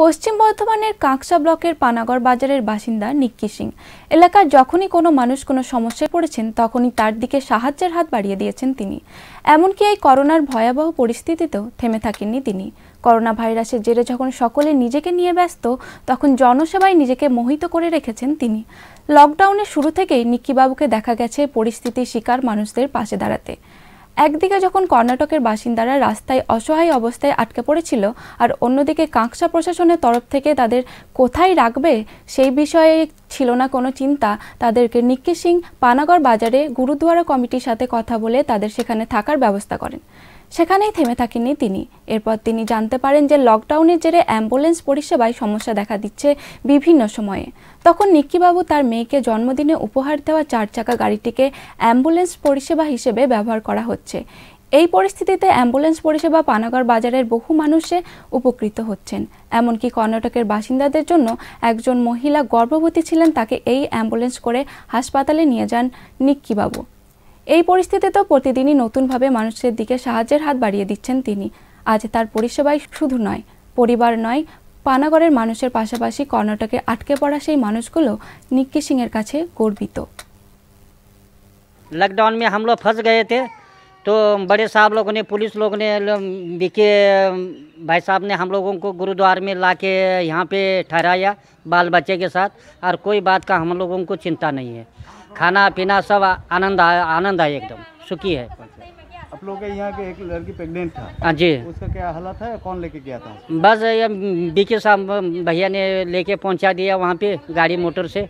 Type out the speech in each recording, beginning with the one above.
পশ্চিম বর্ধমানের কাঁকসা ব্লকের পানাগড় বাজারের বাসিন্দা নিক্কি সিং এলাকার যখনই কোনো মানুষ কোনো সমস্যায় পড়েছেন তখনই তার দিকে সাহায্যের হাত বাড়িয়ে দিয়েছেন তিনি এমনকি এই করোনার ভয়াবহ পরিস্থিতিতেও থেমে থাকেননি তিনি করোনা ভাইরাসের জেরে যখন সকলে নিজেকে নিয়ে ব্যস্ত তখন জনসেবায় নিজেকে মোহিত করে রেখেছেন তিনি লকডাউনের শুরু থেকেই নিক্কিবাবুকে দেখা গেছে পরিস্থিতির শিকার মানুষদের পাশে দাঁড়াতে একদিকে যখন কর্ণাটকের বাসিন্দারা রাস্তায় অসহায় অবস্থায় আটকে পড়েছিল আর অন্যদিকে কাঁকসা প্রশাসনের তরফ থেকে তাদের কোথায় রাখবে সেই বিষয়ে ছিল না কোনো চিন্তা তাদেরকে নিক্কি সিং পানাগড় বাজারে গুরুদুয়ারা কমিটির সাথে কথা বলে তাদের সেখানে থাকার ব্যবস্থা করেন সেখানেই থেমে থাকেননি তিনি এরপর তিনি জানতে পারেন যে লকডাউনের জেরে অ্যাম্বুলেন্স পরিষেবায় সমস্যা দেখা দিচ্ছে বিভিন্ন সময়ে তখন নিক্কিবাবু তার মেয়েকে জন্মদিনে উপহার দেওয়া চার চাকা গাড়িটিকে অ্যাম্বুলেন্স পরিষেবা হিসেবে ব্যবহার করা হচ্ছে এই পরিস্থিতিতে অ্যাম্বুলেন্স পরিষেবা পানাগড় বাজারের বহু মানুষে উপকৃত হচ্ছেন এমনকি কর্ণাটকের বাসিন্দাদের জন্য একজন মহিলা গর্ভবতী ছিলেন তাকে এই অ্যাম্বুলেন্স করে হাসপাতালে নিয়ে যান নিক্কিবাবু এই পরিস্থিতিতে প্রতিদিনই নতুনভাবে মানুষের দিকে সাহায্যের হাত বাড়িয়ে দিচ্ছেন তিনি আজ তার পরিষেবাই শুধু নয় পরিবার নয় পানাগড়ের মানুষের পাশাপাশি কর্ণাটকে আটকে পড়া সেই মানুষগুলো নিক্কি সিংয়ের কাছে গর্বিত লকডাউন মে हम लोग फंस गए थे तो बड़े साहब लोगों ने पुलिस लोगों ने बीके भाई साहब ने हम लोगों को गुरुद्वार में ला के यहाँ पे ठहराया बाल बच्चे के साथ और कोई बात का हम लोगों को चिंता खाना पीना सब आनंद आया आनंद आए एकदम सुखी है आप लोग यहाँ के एक लड़की प्रेग्नेंट था हाँ जी उसका क्या हालत है कौन लेके गया था बस ये बीके साहब भैया ने लेके पहुँचा दिया वहाँ पे गाड़ी मोटर से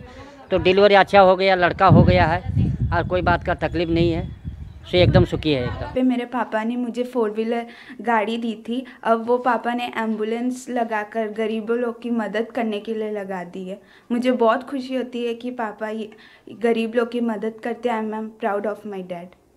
तो डिलीवरी अच्छा हो गया लड़का हो गया है और कोई बात का तकलीफ नहीं है से एकदम सुखी है एकदम पे मेरे पापा ने मुझे फोर व्हीलर गाड़ी दी थी अब वो पापा ने एम्बुलेंस लगाकर गरीबों लोग की मदद करने के लिए लगा दी है मुझे बहुत खुशी होती है कि पापा गरीब लोग की मदद करते हैं I am proud of my dad